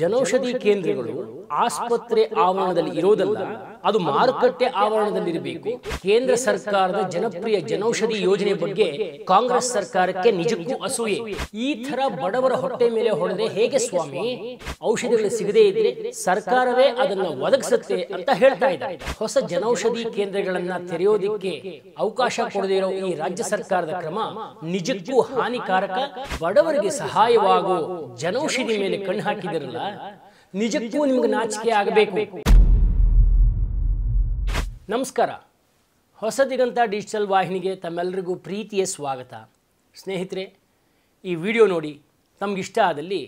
ಜನೌಷಧಿ ಕೇಂದ್ರಗಳು ಆಸ್ಪತ್ರೆ ಆವರಣದಲ್ಲಿ ಇರೋದಲ್ಲ ಅದು ಮಾರುಕಟ್ಟೆ ಇರಬೇಕು ಕೇಂದ್ರ ಸರ್ಕಾರದ ಜನಪ್ರಿಯ ಜನೌಷಧಿ ಯೋಜನೆ ಬಗ್ಗೆ ಕಾಂಗ್ರೆಸ್ ಸರ್ಕಾರಕ್ಕೆ ನಿಜಕ್ಕೂ ಅಸೂಯೆ ಈ ತರ ಬಡವರ ಹೊಟ್ಟೆ ಮೇಲೆ ಹೊಡೆದ್ರೆ ಹೇಗೆ ಸ್ವಾಮಿ ಔಷಧಿಗಳು ಸಿಗದೇ ಇದ್ರೆ ಸರ್ಕಾರವೇ ಅದನ್ನು ಒದಗಿಸುತ್ತೆ ಅಂತ ಹೇಳ್ತಾ ಇದ್ದಾರೆ ಹೊಸ ಜನೌಷಧಿ ಕೇಂದ್ರಗಳನ್ನ ತೆರೆಯೋದಿಕ್ಕೆ ಅವಕಾಶ ಕೊಡದೇ ಇರೋ ಈ ರಾಜ್ಯ ಸರ್ಕಾರದ ಕ್ರಮ ನಿಜಕ್ಕೂ ಹಾನಿಕಾರಕ ಬಡವರಿಗೆ ಸಹಾಯವಾಗೋ ಜನೌಷಧಿ ಮೇಲೆ ಕಣ್ಣು ಹಾಕಿದಿರಲ್ಲ ನಿಜಕ್ಕೂ ನಿಮ್ಗೆ ನಾಚಿಕೆ ಆಗಬೇಕು ನಮಸ್ಕಾರ ಹೊಸದಿಗಂತ ಡಿಜಿಟಲ್ ವಾಹಿನಿಗೆ ತಮ್ಮೆಲ್ಲರಿಗೂ ಪ್ರೀತಿಯ ಸ್ವಾಗತ ಸ್ನೇಹಿತರೆ ಈ ವಿಡಿಯೋ ನೋಡಿ ತಮಗಿಷ್ಟ ಆದಲ್ಲಿ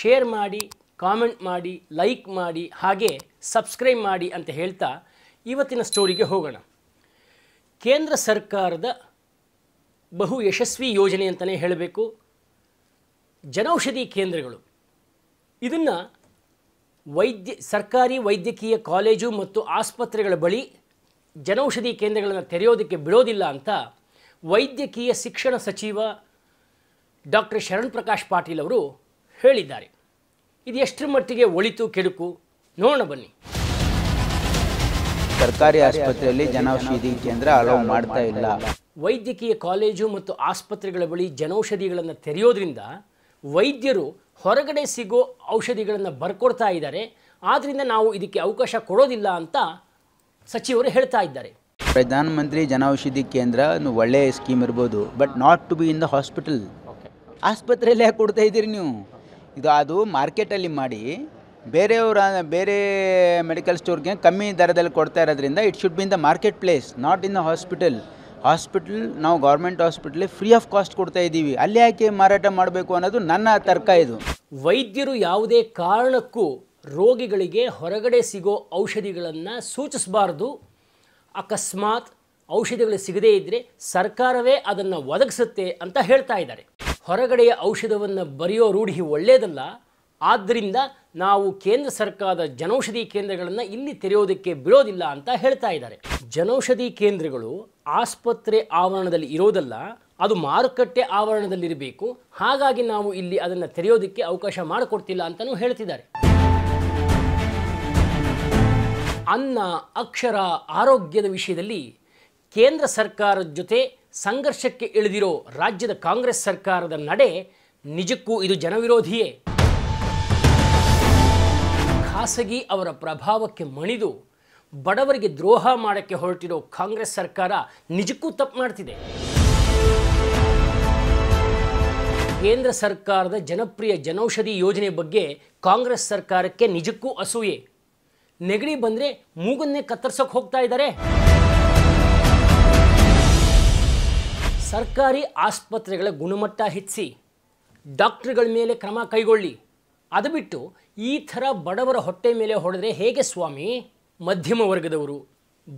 ಶೇರ್ ಮಾಡಿ ಕಾಮೆಂಟ್ ಮಾಡಿ ಲೈಕ್ ಮಾಡಿ ಹಾಗೆ ಸಬ್ಸ್ಕ್ರೈಬ್ ಮಾಡಿ ಅಂತ ಹೇಳ್ತಾ ಇವತ್ತಿನ ಸ್ಟೋರಿಗೆ ಹೋಗೋಣ ಕೇಂದ್ರ ಸರ್ಕಾರದ ಬಹು ಯಶಸ್ವಿ ಯೋಜನೆ ಅಂತಲೇ ಹೇಳಬೇಕು ಜನೌಷಧಿ ಕೇಂದ್ರಗಳು ಇದನ್ನು ವೈದ್ಯ ಸರ್ಕಾರಿ ವೈದ್ಯಕೀಯ ಕಾಲೇಜು ಮತ್ತು ಆಸ್ಪತ್ರೆಗಳ ಬಳಿ ಜನೌಷಧಿ ಕೇಂದ್ರಗಳನ್ನು ತೆರೆಯೋದಕ್ಕೆ ಬಿಡೋದಿಲ್ಲ ಅಂತ ವೈದ್ಯಕೀಯ ಶಿಕ್ಷಣ ಸಚಿವ ಡಾಕ್ಟರ್ ಶರಣ್ ಪ್ರಕಾಶ್ ಪಾಟೀಲ್ ಅವರು ಹೇಳಿದ್ದಾರೆ ಇದು ಎಷ್ಟರ ಮಟ್ಟಿಗೆ ಒಳಿತು ಕೆಡುಕು ನೋಡೋಣ ಬನ್ನಿ ಸರ್ಕಾರಿ ಆಸ್ಪತ್ರೆಯಲ್ಲಿ ಜನೌಷಧಿ ಕೇಂದ್ರ ಅಲೋ ಮಾಡ್ತಾ ಇಲ್ಲ ವೈದ್ಯಕೀಯ ಕಾಲೇಜು ಮತ್ತು ಆಸ್ಪತ್ರೆಗಳ ಬಳಿ ಜನೌಷಧಿಗಳನ್ನು ತೆರೆಯೋದ್ರಿಂದ ವೈದ್ಯರು ಹೊರಗಡೆ ಸಿಗೋ ಔಷಧಿಗಳನ್ನು ಬರ್ಕೊಡ್ತಾ ಇದ್ದಾರೆ ಆದ್ದರಿಂದ ನಾವು ಇದಕ್ಕೆ ಅವಕಾಶ ಕೊಡೋದಿಲ್ಲ ಅಂತ ಸಚಿವರು ಹೇಳ್ತಾ ಇದ್ದಾರೆ ಪ್ರಧಾನಮಂತ್ರಿ ಜನೌಷಧಿ ಕೇಂದ್ರ ಒಳ್ಳೆಯ ಸ್ಕೀಮ್ ಇರ್ಬೋದು but not to be in the hospital ಆಸ್ಪತ್ರೆಯಲ್ಲಿ ಯಾಕೆ ಕೊಡ್ತಾ ಇದ್ದೀರಿ ನೀವು ಇದು ಅದು ಮಾರ್ಕೆಟಲ್ಲಿ ಮಾಡಿ ಬೇರೆಯವರ ಬೇರೆ ಮೆಡಿಕಲ್ ಸ್ಟೋರ್ಗೆ ಕಮ್ಮಿ ದರದಲ್ಲಿ ಕೊಡ್ತಾ ಇರೋದ್ರಿಂದ it should be in the market place not in the hospital hospital ನಾವು government hospital free of cost ಕೊಡ್ತಾ ಇದ್ದೀವಿ ಅಲ್ಲಿ ಯಾಕೆ ಮಾರಾಟ ಮಾಡಬೇಕು ಅನ್ನೋದು ನನ್ನ ತರ್ಕ ಇದು ವೈದ್ಯರು ಯಾವುದೇ ಕಾರಣಕ್ಕೂ ರೋಗಿಗಳಿಗೆ ಹೊರಗಡೆ ಸಿಗೋ ಔಷಧಿಗಳನ್ನು ಸೂಚಿಸಬಾರ್ದು ಅಕಸ್ಮಾತ್ ಔಷಧಿಗಳು ಸಿಗದೇ ಇದ್ದರೆ ಸರ್ಕಾರವೇ ಅದನ್ನು ಒದಗಿಸುತ್ತೆ ಅಂತ ಹೇಳ್ತಾ ಇದ್ದಾರೆ ಹೊರಗಡೆಯ ಔಷಧವನ್ನು ಬರೆಯೋ ರೂಢಿ ಒಳ್ಳೆಯದಲ್ಲ ಆದ್ದರಿಂದ ನಾವು ಕೇಂದ್ರ ಸರ್ಕಾರದ ಜನೌಷಧಿ ಕೇಂದ್ರಗಳನ್ನು ಇಲ್ಲಿ ತೆರೆಯೋದಕ್ಕೆ ಬಿಡೋದಿಲ್ಲ ಅಂತ ಹೇಳ್ತಾ ಇದ್ದಾರೆ ಜನೌಷಧಿ ಕೇಂದ್ರಗಳು ಆಸ್ಪತ್ರೆ ಆವರಣದಲ್ಲಿ ಇರೋದಲ್ಲ ಅದು ಮಾರುಕಟ್ಟೆ ಆವರಣದಲ್ಲಿರಬೇಕು ಹಾಗಾಗಿ ನಾವು ಇಲ್ಲಿ ಅದನ್ನು ತೆರೆಯೋದಕ್ಕೆ ಅವಕಾಶ ಮಾಡಿಕೊಡ್ತಿಲ್ಲ ಅಂತಲೂ ಹೇಳ್ತಿದ್ದಾರೆ ಅನ್ನ ಅಕ್ಷರ ಆರೋಗ್ಯದ ವಿಷಯದಲ್ಲಿ ಕೇಂದ್ರ ಸರ್ಕಾರದ ಜೊತೆ ಸಂಘರ್ಷಕ್ಕೆ ಇಳಿದಿರೋ ರಾಜ್ಯದ ಕಾಂಗ್ರೆಸ್ ಸರ್ಕಾರದ ನಡೆ ನಿಜಕ್ಕೂ ಇದು ಜನವಿರೋಧಿಯೇ ಖಾಸಗಿ ಅವರ ಪ್ರಭಾವಕ್ಕೆ ಮಣಿದು ಬಡವರಿಗೆ ದ್ರೋಹ ಮಾಡೋಕ್ಕೆ ಹೊರಟಿರೋ ಕಾಂಗ್ರೆಸ್ ಸರ್ಕಾರ ನಿಜಕ್ಕೂ ತಪ್ಪು ಮಾಡ್ತಿದೆ ಕೇಂದ್ರ ಸರ್ಕಾರದ ಜನಪ್ರಿಯ ಜನೌಷಧಿ ಯೋಜನೆ ಬಗ್ಗೆ ಕಾಂಗ್ರೆಸ್ ಸರ್ಕಾರಕ್ಕೆ ನಿಜಕ್ಕೂ ಅಸೂಯೆ ನೆಗಡಿ ಬಂದರೆ ಮೂಗನ್ನೇ ಕತ್ತರಿಸೋಕೆ ಹೋಗ್ತಾ ಇದ್ದಾರೆ ಸರ್ಕಾರಿ ಆಸ್ಪತ್ರೆಗಳ ಗುಣಮಟ್ಟ ಹೆಚ್ಚಿಸಿ ಡಾಕ್ಟ್ರುಗಳ ಮೇಲೆ ಕ್ರಮ ಕೈಗೊಳ್ಳಿ ಅದು ಬಿಟ್ಟು ಈ ಥರ ಬಡವರ ಹೊಟ್ಟೆ ಮೇಲೆ ಹೊಡೆದ್ರೆ ಹೇಗೆ ಸ್ವಾಮಿ ಮಧ್ಯಮ ವರ್ಗದವರು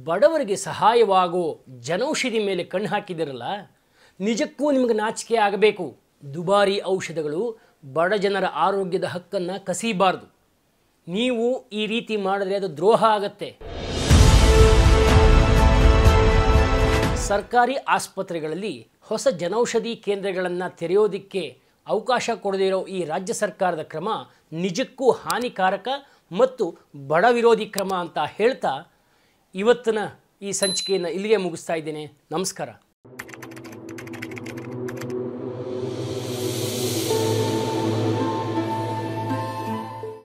ಬಡವರಿಗೆ ಸಹಾಯವಾಗೋ ಜನೌಷಧಿ ಮೇಲೆ ಕಣ್ಣು ಹಾಕಿದಿರಲ್ಲ ನಿಜಕ್ಕೂ ನಿಮಗೆ ನಾಚಿಕೆ ಆಗಬೇಕು ದುಬಾರಿ ಔಷಧಗಳು ಬಡ ಜನರ ಆರೋಗ್ಯದ ಹಕ್ಕನ್ನು ಕಸಿಬಾರದು ನೀವು ಈ ರೀತಿ ಮಾಡಿದ್ರೆ ಅದು ದ್ರೋಹ ಆಗತ್ತೆ ಸರ್ಕಾರಿ ಆಸ್ಪತ್ರೆಗಳಲ್ಲಿ ಹೊಸ ಜನೌಷಧಿ ಕೇಂದ್ರಗಳನ್ನು ತೆರೆಯೋದಕ್ಕೆ ಅವಕಾಶ ಕೊಡದಿರೋ ಈ ರಾಜ್ಯ ಸರ್ಕಾರದ ಕ್ರಮ ನಿಜಕ್ಕೂ ಹಾನಿಕಾರಕ ಮತ್ತು ಬಡ ವಿರೋಧಿ ಕ್ರಮ ಅಂತ ಹೇಳ್ತಾ ಇವತ್ತಿನ ಈ ಸಂಚಿಕೆಯನ್ನು ಇಲ್ಲಿಗೆ ಮುಗಿಸ್ತಾ ಇದ್ದೇನೆ ನಮಸ್ಕಾರ